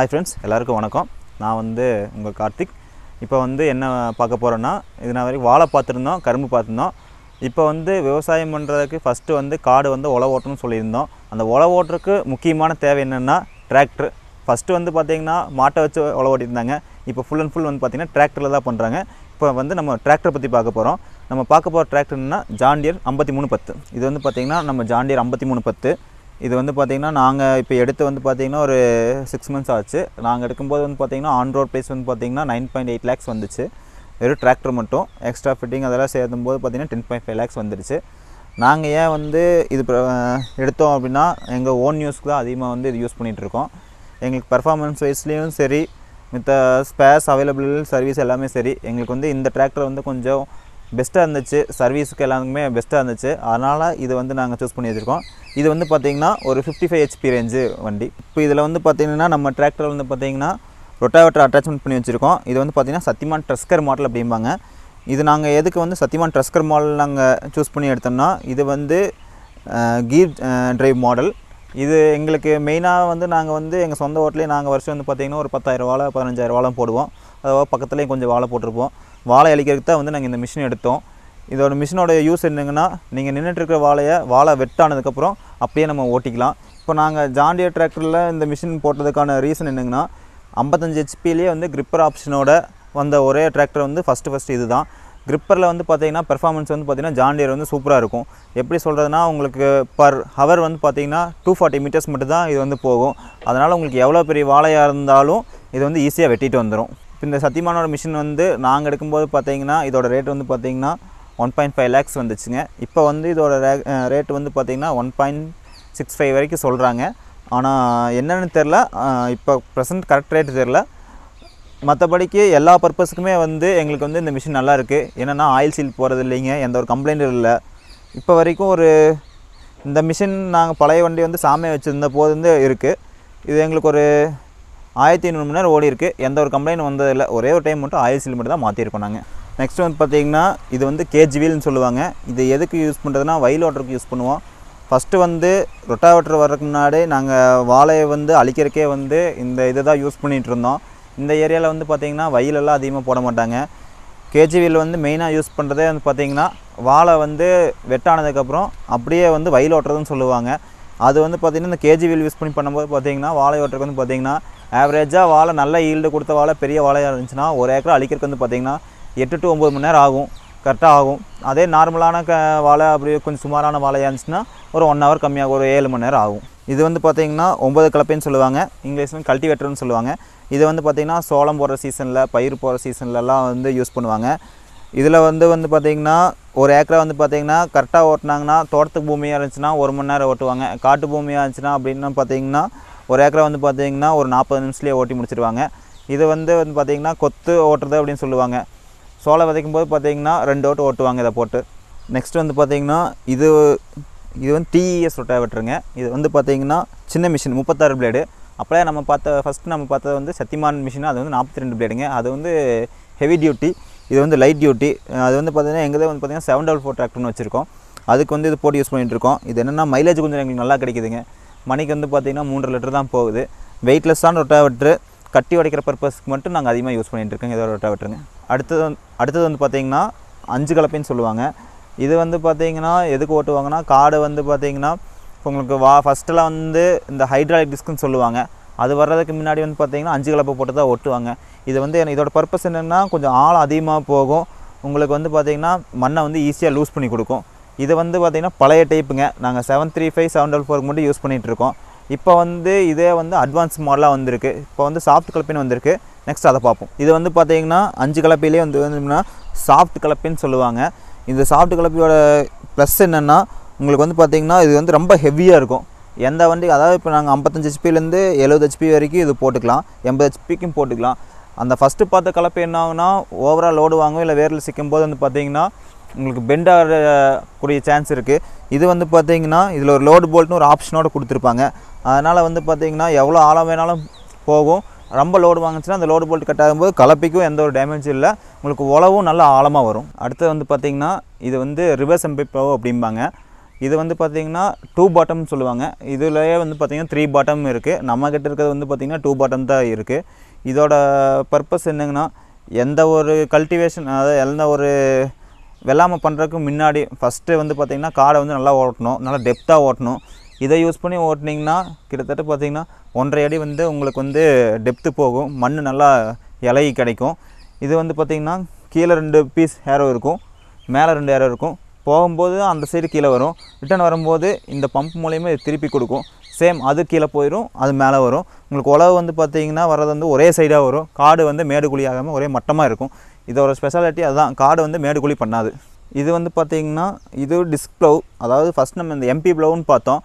hi friends எல்லாருக்கும் வணக்கம் நான் வந்து உங்கள் கார்த்திக் இப்போ வந்து என்ன பார்க்க போகிறேன்னா இது நான் வரைக்கும் வாழை பார்த்துருந்தோம் கரும்பு பார்த்துருந்தோம் இப்போ வந்து விவசாயம் பண்ணுறதுக்கு ஃபஸ்ட்டு வந்து காடு வந்து உழ ஓட்டணும்னு சொல்லியிருந்தோம் அந்த உழ ஓட்டுறதுக்கு முக்கியமான தேவை என்னென்னா டிராக்டர் ஃபஸ்ட்டு வந்து பார்த்திங்கன்னா மாட்டை வச்சு உழ ஓட்டியிருந்தாங்க இப்போ ஃபுல் அண்ட் ஃபுல் வந்து பார்த்திங்கன்னா டிராக்டரில் தான் பண்ணுறாங்க இப்போ வந்து நம்ம டிராக்டரை பற்றி பார்க்க போகிறோம் நம்ம பார்க்க போகிற டிராக்டர்னா ஜாண்டியர் ஐம்பத்தி மூணு பத்து இது வந்து பார்த்திங்கன்னா நம்ம ஜாண்டியர் ஐம்பத்தி மூணு பத்து இது வந்து பார்த்திங்கன்னா நாங்கள் இப்போ எடுத்து வந்து பார்த்தீங்கன்னா ஒரு சிக்ஸ் மந்த்ஸ் ஆச்சு நாங்கள் எடுக்கும்போது வந்து பார்த்தீங்கன்னா ஆன் ரோட் ப்ரைஸ் வந்து பார்த்தீங்கன்னா நைன் பாயிண்ட் எயிட் லேக்ஸ் வந்துச்சு வெறும் டிராக்டர் மட்டும் எக்ஸ்ட்ரா ஃபிட்டிங் அதெல்லாம் சேர்த்தும் போது பார்த்திங்கன்னா டென் பாயிண்ட் ஃபைவ் லேக்ஸ் வந்துடுச்சு நாங்கள் ஏன் வந்து இது எடுத்தோம் அப்படின்னா எங்கள் ஓன் யூஸ்க்கு தான் அதிகமாக வந்து இது யூஸ் பண்ணிகிட்ருக்கோம் எங்களுக்கு பர்ஃபார்மன்ஸ் வைஸ்லேயும் சரி மித்த ஸ்பேர்ஸ் அவைலபிள் சர்வீஸ் எல்லாமே சரி எங்களுக்கு வந்து இந்த டிராக்டர் வந்து கொஞ்சம் பெஸ்ட்டாக இருந்துச்சு சர்வீஸுக்கு எல்லாருக்குமே பெஸ்ட்டாக இருந்துச்சு அதனால் இது வந்து நாங்கள் சூஸ் பண்ணி வச்சுருக்கோம் இது வந்து பார்த்திங்கன்னா ஒரு ஃபிஃப்டி ஃபைவ் ஹெச்பி ரேஞ்சு வண்டி இப்போ இதில் வந்து பார்த்திங்கன்னா நம்ம டிராக்டர் வந்து பார்த்திங்கன்னா ரொட்டாவேட்டர் அட்டாச்மெண்ட் பண்ணி வச்சுருக்கோம் இது வந்து பார்த்திங்கன்னா சத்தியமான் ட்ரஸ்கர் மாடல் அப்படிம்பாங்க இது நாங்கள் எதுக்கு வந்து சத்தியமான் ட்ரஸ்கர் மாடல் நாங்கள் சூஸ் பண்ணி எடுத்தோம்னா இது வந்து கீர் ட்ரைவ் மாடல் இது எங்களுக்கு மெயினாக வந்து நாங்கள் வந்து எங்கள் சொந்த ஓட்டிலே நாங்கள் வருஷம் வந்து பார்த்திங்கன்னா ஒரு பத்தாயிரரூவாவில் பதினஞ்சாயிரரூவாலாம் போடுவோம் அதாவது பக்கத்துலேயும் கொஞ்சம் வாழை போட்டிருப்போம் வாழை அழிக்கிறதுக்கு தான் வந்து நாங்கள் இந்த மிஷின் எடுத்தோம் இதோட மிஷினோட யூஸ் என்னங்கன்னா நீங்கள் இருக்கிற வாழையை வாழை வெட்டானதுக்கப்புறம் அப்படியே நம்ம ஓட்டிக்கலாம் இப்போ நாங்கள் ஜாண்டியர் டிராக்டரில் இந்த மிஷின் போட்டதுக்கான ரீசன் என்னங்கன்னா ஐம்பத்தஞ்சு ஹெச்பிலேயே வந்து கிரிப்பர் ஆப்ஷனோட வந்த ஒரே டிராக்டர் வந்து ஃபஸ்ட்டு ஃபஸ்ட்டு இது தான் கிரிப்பரில் வந்து பார்த்திங்கன்னா பெர்ஃபார்மன்ஸ் வந்து பார்த்திங்கன்னா ஜாண்டியர் வந்து சூப்பராக இருக்கும் எப்படி சொல்கிறதுனா உங்களுக்கு பர் ஹவர் வந்து பார்த்திங்கன்னா டூ ஃபார்ட்டி மீட்டர்ஸ் மட்டும் தான் இது வந்து போகும் அதனால் உங்களுக்கு எவ்வளோ பெரிய வாழையாக இருந்தாலும் இது வந்து ஈஸியாக வெட்டிட்டு வந்துடும் இப்போ இந்த சத்தியமானோட மிஷின் வந்து நாங்கள் எடுக்கும்போது பார்த்தீங்கன்னா இதோட ரேட் வந்து பார்த்தீங்கன்னா ஒன் பாயிண்ட் ஃபைவ் லேக்ஸ் வந்துச்சுங்க இப்போ வந்து இதோட ரே ரேட்டு வந்து பார்த்திங்கன்னா ஒன் பாயிண்ட் சிக்ஸ் ஃபைவ் வரைக்கும் சொல்கிறாங்க ஆனால் என்னென்னு தெரில இப்போ ப்ரெசன்ட் கரெக்ட் ரேட்டு தெரில மற்றபடிக்கு எல்லா பர்பஸுக்குமே வந்து எங்களுக்கு வந்து இந்த மிஷின் நல்லா இருக்குது என்னென்னா ஆயில் சீல் போகிறது இல்லைங்க எந்த ஒரு கம்ப்ளைண்ட்டும் இல்லை இப்போ வரைக்கும் ஒரு இந்த மிஷின் நாங்கள் பழைய வண்டி வந்து சாமியை வச்சுருந்த போது இருக்குது இது எங்களுக்கு ஒரு ஆயிரத்தி ஐநூறு மணி நேரம் ஓடி இருக்குது எந்த ஒரு கம்ப்ளைண்ட் வந்ததில்லை ஒரே ஒரு டைம் மட்டும் ஆயில் சிலிண்டர் தான் மாற்றிருக்கோம் நாங்கள் நெக்ஸ்ட் வந்து பார்த்திங்கன்னா இது வந்து கேஜ்வீல்னு சொல்லுவாங்க இது எதுக்கு யூஸ் பண்ணுறதுனா வயல் ஓட்டருக்கு யூஸ் பண்ணுவோம் ஃபஸ்ட்டு வந்து ரொட்டாவேட்டர் வர்றதுக்கு முன்னாடி நாங்கள் வாழையை வந்து அழிக்கிறக்கே வந்து இந்த இதை தான் யூஸ் பண்ணிகிட்டு இருந்தோம் இந்த ஏரியாவில் வந்து பார்த்திங்கன்னா வயலெல்லாம் அதிகமாக போட மாட்டாங்க கேஜிவியில் வந்து மெயினாக யூஸ் பண்ணுறதே வந்து பார்த்திங்கன்னா வாழை வந்து வெட்டானதுக்கப்புறம் அப்படியே வந்து வயல் ஓட்டுறதுன்னு சொல்லுவாங்க அது வந்து பார்த்திங்கன்னா இந்த கேஜி வீல் யூஸ் பண்ணி பண்ணும்போது பார்த்திங்கன்னா வாழையோட்டருக்கு வந்து பார்த்திங்கன்னா ஆவரேஜாக வாழை நல்ல ஈல்டு கொடுத்த வாழை பெரிய வாழையாக இருந்துச்சுன்னா ஒரு ஏக்கரை அழிக்கிறதுக்கு வந்து பார்த்திங்கன்னா எட்டு டு ஒம்பது மணி நேரம் ஆகும் கரெக்டாக ஆகும் அதே நார்மலான க வாழை அப்படி கொஞ்சம் சுமாரான வாழையாக இருந்துச்சுன்னா ஒரு ஒன் ஹவர் கம்மியாக ஒரு ஏழு மணி நேரம் ஆகும் இது வந்து பார்த்திங்கன்னா ஒம்பது கலப்பைன்னு சொல்லுவாங்க இங்கிலீஷில் கல்டிவேட்டர்னு சொல்லுவாங்க இது வந்து பார்த்திங்கன்னா சோளம் போடுற சீசனில் பயிர் போடுற சீசன்லலாம் வந்து யூஸ் பண்ணுவாங்க இதில் வந்து வந்து பார்த்திங்கன்னா ஒரு ஏக்கரை வந்து பார்த்தீங்கன்னா கரெக்டாக ஓட்டினாங்கன்னா தோட்டத்து பூமியாக இருந்துச்சுன்னா ஒரு மணி நேரம் ஓட்டுவாங்க காட்டு பூமியாக இருந்துச்சுன்னா அப்படின்னு பார்த்தீங்கன்னா ஒரு ஏக்கரை வந்து பார்த்தீங்கன்னா ஒரு நாற்பது நிமிஷத்துலேயே ஓட்டி முடிச்சிருவாங்க இது வந்து வந்து பார்த்திங்கன்னா கொத்து ஓட்டுறது அப்படின்னு சொல்லுவாங்க சோளம் விதைக்கும் போது பார்த்தீங்கன்னா ரெண்டு ஓட்டு ஓட்டுவாங்க இதை போட்டு நெக்ஸ்ட் வந்து பார்த்திங்கன்னா இது இது வந்து e டிஇஎஸ் ரொட்டா வெட்டுருங்க இது வந்து பார்த்திங்கன்னா சின்ன மிஷின் முப்பத்தாறு பிளேடு அப்படியே நம்ம பார்த்த ஃபஸ்ட்டு நம்ம பார்த்தது வந்து சத்திமான் மிஷின் அது வந்து நாற்பத்தி ரெண்டு பிளேடுங்க அது வந்து ஹெவி டியூட்டி இது வந்து லைட் டியூட்டி அது வந்து பார்த்திங்கன்னா எங்கே வந்து பார்த்திங்கன்னா செவன் டபுள் ஃபோர் டிராக்டர்னு வச்சுருக்கோம் அதுக்கு வந்து இது போட்டு யூஸ் பண்ணிட்டுருக்கோம் இது என்னென்னா மைலேஜ் கொஞ்சம் எங்களுக்கு நல்லா கிடைக்குதுங்க மணிக்கு வந்து பார்த்திங்கன்னா மூன்று லிட்டர் தான் போகுது வெயிட்லெஸ்ஸான ரொட்டாவெட்ரு கட்டி உடைக்கிற பர்பஸ்க்கு மட்டும் நாங்கள் அதிகமாக யூஸ் பண்ணிகிட்டு இருக்கோங்க இதோட ரொட்டாவெட்ருங்க அடுத்தது அடுத்தது வந்து பார்த்திங்கன்னா அஞ்சு கலப்பின்னு சொல்லுவாங்க இது வந்து பார்த்திங்கன்னா எதுக்கு ஓட்டுவாங்கன்னா காடு வந்து பார்த்திங்கன்னா உங்களுக்கு வா ஃபஸ்ட்டெல்லாம் வந்து இந்த ஹைட்ராலிக் டிஸ்க்குன்னு சொல்லுவாங்க அது வர்றதுக்கு முன்னாடி வந்து பார்த்திங்கன்னா அஞ்சு கலப்பை போட்டு தான் ஒட்டுவாங்க இது வந்து இதோட பர்பஸ் என்னென்னா கொஞ்சம் ஆள் அதிகமாக போகும் உங்களுக்கு வந்து பார்த்திங்கன்னா மண்ணை வந்து ஈஸியாக லூஸ் பண்ணி கொடுக்கும் இது வந்து பார்த்திங்கன்னா பழைய டைப்புங்க நாங்கள் seven three five seven double ஃபோருக்கு மட்டும் யூஸ் பண்ணிகிட்ருக்கோம் இப்போ வந்து இதே வந்து அட்வான்ஸ் மாடலாக வந்திருக்கு இப்போ வந்து சாஃப்ட் கலப்பின்னு வந்திருக்கு நெக்ஸ்ட் அதை பார்ப்போம் இது வந்து பார்த்திங்கன்னா அஞ்சு கலப்பிலே வந்து வந்துனா சாஃப்ட் கலப்பின்னு சொல்லுவாங்க இந்த சாஃப்ட் கலப்பியோட ப்ளஸ் என்னென்னா உங்களுக்கு வந்து பார்த்திங்கன்னா இது வந்து ரொம்ப ஹெவியாக இருக்கும் எந்த வண்டி அதாவது இப்போ நாங்கள் ஐம்பத்தஞ்சு ஹெச்பிலேருந்து எழுபது ஹெச்பி வரைக்கும் இது போட்டுக்கலாம் எண்பது ஹெச்பிக்கும் போட்டுக்கலாம் அந்த ஃபஸ்ட்டு பார்த்த கலப்பு என்ன ஆகுனா ஓவரால் லோடு வாங்கும் இல்லை வேரில் சிக்கும் போது வந்து பார்த்திங்கன்னா உங்களுக்கு பெண்ட் ஆகக்கூடிய சான்ஸ் இருக்குது இது வந்து பார்த்தீங்கன்னா இதில் ஒரு லோடு போல்ட்னு ஒரு ஆப்ஷனோடு கொடுத்துருப்பாங்க அதனால் வந்து பார்த்திங்கன்னா எவ்வளோ ஆழம் வேணாலும் போகும் ரொம்ப லோடு வாங்கிச்சுன்னா அந்த லோடு போல்ட் கட்டாகும் போது கலப்பிக்கும் எந்த ஒரு டேமேஜும் இல்லை உங்களுக்கு உழவும் நல்லா ஆழமாக வரும் அடுத்து வந்து பார்த்திங்கன்னா இது வந்து ரிவர்ஸ் எம்பிப்போ அப்படிம்பாங்க இது வந்து பார்த்திங்கன்னா டூ பாட்டம்னு சொல்லுவாங்க இதுலேயே வந்து பார்த்திங்கன்னா த்ரீ பாட்டம் இருக்குது நம்மக்கிட்ட இருக்கிறது வந்து பார்த்திங்கன்னா டூ பாட்டம் தான் இருக்குது இதோட பர்பஸ் என்னங்கன்னா எந்த ஒரு கல்டிவேஷன் அதாவது எந்த ஒரு வெள்ளாமை பண்ணுறதுக்கு முன்னாடி ஃபஸ்ட்டு வந்து பார்த்திங்கன்னா காடை வந்து நல்லா ஓட்டணும் நல்லா டெப்த்தாக ஓட்டணும் இதை யூஸ் பண்ணி ஓட்டினீங்கன்னா கிட்டத்தட்ட பார்த்திங்கன்னா ஒன்றரை அடி வந்து உங்களுக்கு வந்து டெப்த்து போகும் மண் நல்லா இலகி கிடைக்கும் இது வந்து பார்த்திங்கன்னா கீழே ரெண்டு பீஸ் ஏரோ இருக்கும் மேலே ரெண்டு ஹேரோ இருக்கும் போகும்போது அந்த சைடு கீழே வரும் ரிட்டன் வரும்போது இந்த பம்ப் மூலயமா இது திருப்பி கொடுக்கும் சேம் அது கீழே போயிடும் அது மேலே வரும் உங்களுக்கு உழவு வந்து பார்த்திங்கன்னா வர்றது வந்து ஒரே சைடாக வரும் காடு வந்து மேடு குழி ஆகாமல் ஒரே மட்டமாக இருக்கும் இதோட ஸ்பெஷாலிட்டி அதுதான் காடு வந்து மேடு குழி பண்ணாது இது வந்து பார்த்திங்கன்னா இது டிஸ்க் ப்ளவ் அதாவது ஃபஸ்ட் நம்ம இந்த எம்பி ப்ளவுன்னு பார்த்தோம்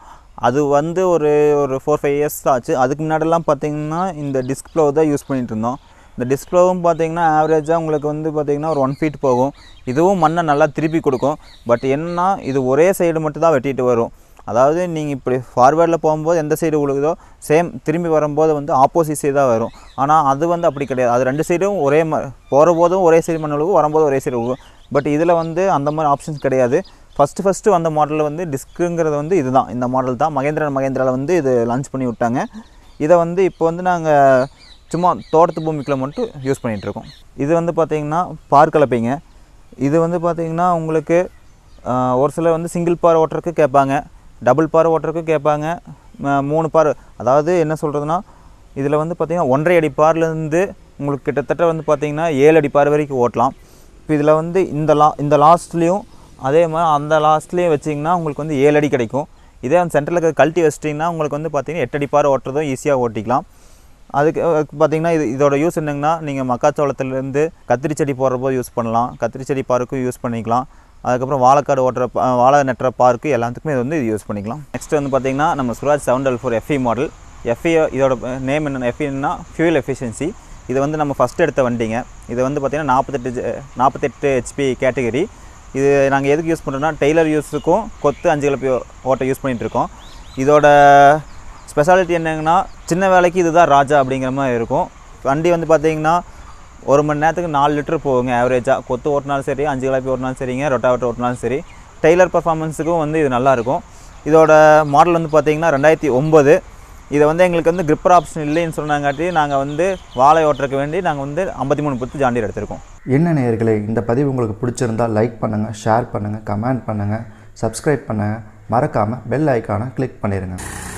அது வந்து ஒரு ஒரு ஃபோர் ஃபைவ் இயர்ஸ் ஆச்சு அதுக்கு முன்னாடிலாம் பார்த்திங்கன்னா இந்த டிஸ்க் ப்ளவு தான் யூஸ் பண்ணிகிட்டு இருந்தோம் இந்த டிஸ்ப்ளேவும் பார்த்தீங்கன்னா ஆவரேஜாக உங்களுக்கு வந்து பார்த்திங்கன்னா ஒரு ஒன் ஃபீட் போகும் இதுவும் மண்ணை நல்லா திருப்பி கொடுக்கும் பட் என்னன்னா இது ஒரே சைடு மட்டும் தான் வெட்டிட்டு வரும் அதாவது நீங்கள் இப்படி ஃபார்வேர்டில் போகும்போது எந்த சைடு உழுகுதோ சேம் திரும்பி வரும்போது வந்து ஆப்போசிட் சைடு தான் வரும் ஆனால் அது வந்து அப்படி கிடையாது அது ரெண்டு சைடும் ஒரே ம போகிற போதும் ஒரே சைடு மண் உழுகும் வரும்போது ஒரே சைடு உழுகும் பட் இதில் வந்து அந்த மாதிரி ஆப்ஷன்ஸ் கிடையாது ஃபஸ்ட்டு ஃபஸ்ட்டு வந்த மாடலில் வந்து டிஸ்க்குங்கிறது வந்து இதுதான் இந்த மாடல் தான் மகேந்திரன் மகேந்திராவில் வந்து இது லான்ச் பண்ணி விட்டாங்க இதை வந்து இப்போ வந்து நாங்கள் சும்மா தோட்டத்து பூமிக்குள்ள மட்டும் யூஸ் பண்ணிகிட்ருக்கோம் இது வந்து பார்த்திங்கன்னா பார் கலப்பைங்க இது வந்து பார்த்திங்கன்னா உங்களுக்கு ஒரு சிலர் வந்து சிங்கிள் பார் ஓட்டுறக்கு கேட்பாங்க டபுள் பார் ஓட்டுறக்கு கேட்பாங்க மூணு பார் அதாவது என்ன சொல்கிறதுனா இதில் வந்து பார்த்திங்கன்னா ஒன்றரை அடி பார்லேருந்து உங்களுக்கு கிட்டத்தட்ட வந்து பார்த்திங்கன்னா ஏழு அடி பார் வரைக்கும் ஓட்டலாம் இப்போ இதில் வந்து இந்த லா இந்த லாஸ்ட்லேயும் அதே மாதிரி அந்த லாஸ்ட்லேயும் வச்சிங்கன்னா உங்களுக்கு வந்து ஏழு அடி கிடைக்கும் இதே அந்த சென்டரில் இருக்கிற கழட்டி வச்சிட்டிங்கன்னா உங்களுக்கு வந்து பார்த்திங்கன்னா எட்டடி பார் ஓட்டுறதும் ஈஸியாக ஓட்டிக்கலாம் அதுக்கு பார்த்தீங்கன்னா இது இதோட யூஸ் என்னங்கன்னா நீங்கள் மக்காச்சோளத்துலேருந்து கத்திரி செடி போடுற போது யூஸ் பண்ணலாம் கத்திரி செடி பார்க்கும் யூஸ் பண்ணிக்கலாம் அதுக்கப்புறம் வாழைக்காடு ஓட்டுற வாழை நெட்டுற பார்க்கு எல்லாத்துக்குமே இது வந்து இது யூஸ் பண்ணிக்கலாம் நெக்ஸ்ட் வந்து பார்த்தீங்கன்னா நம்ம Swaraj seven double four FE model FE இதோட நேம் என்ன எஃப்இன்னா ஃபியூல் எஃபிஷியன்சி இது வந்து நம்ம ஃபஸ்ட் எடுத்த வண்டிங்க இது வந்து பார்த்திங்கன்னா நாற்பத்தெட்டு நாற்பத்தெட்டு ஹெச்பி கேட்டகரி இது நாங்கள் எதுக்கு யூஸ் பண்ணுறோன்னா டெய்லர் யூஸுக்கும் கொத்து அஞ்சு கிளப்பி ஓட்டை யூஸ் பண்ணிகிட்ருக்கோம் இதோட ஸ்பெஷாலிட்டி என்னங்கன்னா சின்ன வேலைக்கு இதுதான் ராஜா அப்படிங்கிற மாதிரி இருக்கும் வண்டி வந்து பார்த்தீங்கன்னா ஒரு மணி நேரத்துக்கு நாலு லிட்டர் போகுங்க ஆவரேஜாக கொத்து ஓட்டினாலும் சரி அஞ்சு கலப்பி ஓட்டினாலும் சரிங்க ரொட்டாவட்டர் ஓட்டினாலும் சரி டெய்லர் பர்ஃபார்மன்ஸுக்கும் வந்து இது நல்லாயிருக்கும் இதோட மாடல் வந்து பார்த்திங்கன்னா ரெண்டாயிரத்தி ஒம்பது இதை வந்து எங்களுக்கு வந்து கிரிப்பர் ஆப்ஷன் இல்லைன்னு சொன்னாங்காட்டி நாங்கள் வந்து வாழை ஓட்டுறக்கு வேண்டி நாங்கள் வந்து ஐம்பத்தி மூணு பத்து ஜாண்டியர் எடுத்திருக்கோம் என்ன நேர்களே இந்த பதிவு உங்களுக்கு பிடிச்சிருந்தால் லைக் பண்ணுங்கள் ஷேர் பண்ணுங்கள் கமெண்ட் பண்ணுங்கள் சப்ஸ்கிரைப் பண்ணுங்கள் மறக்காமல் பெல் ஐக்கானை கிளிக் பண்ணிடுங்க